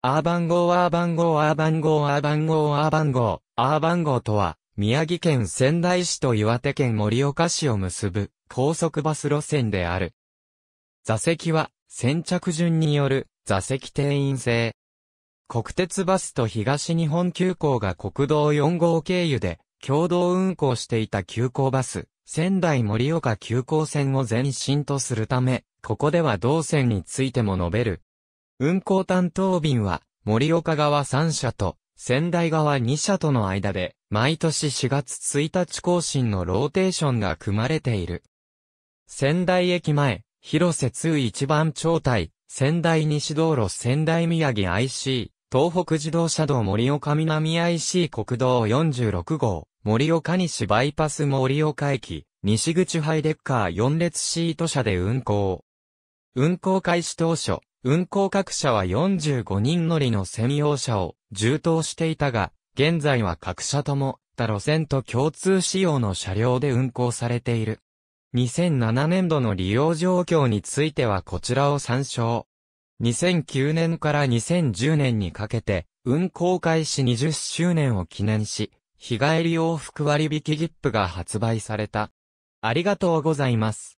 アーバン号アーバン号アーバン号アーバン号アーバン号、アーバン号とは、宮城県仙台市と岩手県盛岡市を結ぶ高速バス路線である。座席は先着順による座席定員制。国鉄バスと東日本急行が国道4号経由で共同運行していた急行バス、仙台盛岡急行線を前進とするため、ここでは同線についても述べる。運行担当便は、森岡側3社と、仙台側2社との間で、毎年4月1日更新のローテーションが組まれている。仙台駅前、広瀬通一番町隊、仙台西道路仙台宮城 IC、東北自動車道森岡南 IC 国道46号、森岡西バイパス森岡駅、西口ハイデッカー4列シート車で運行。運行開始当初、運行各社は45人乗りの専用車を充当していたが、現在は各社とも、他路線と共通仕様の車両で運行されている。2007年度の利用状況についてはこちらを参照。2009年から2010年にかけて、運行開始20周年を記念し、日帰り往復割引切符が発売された。ありがとうございます。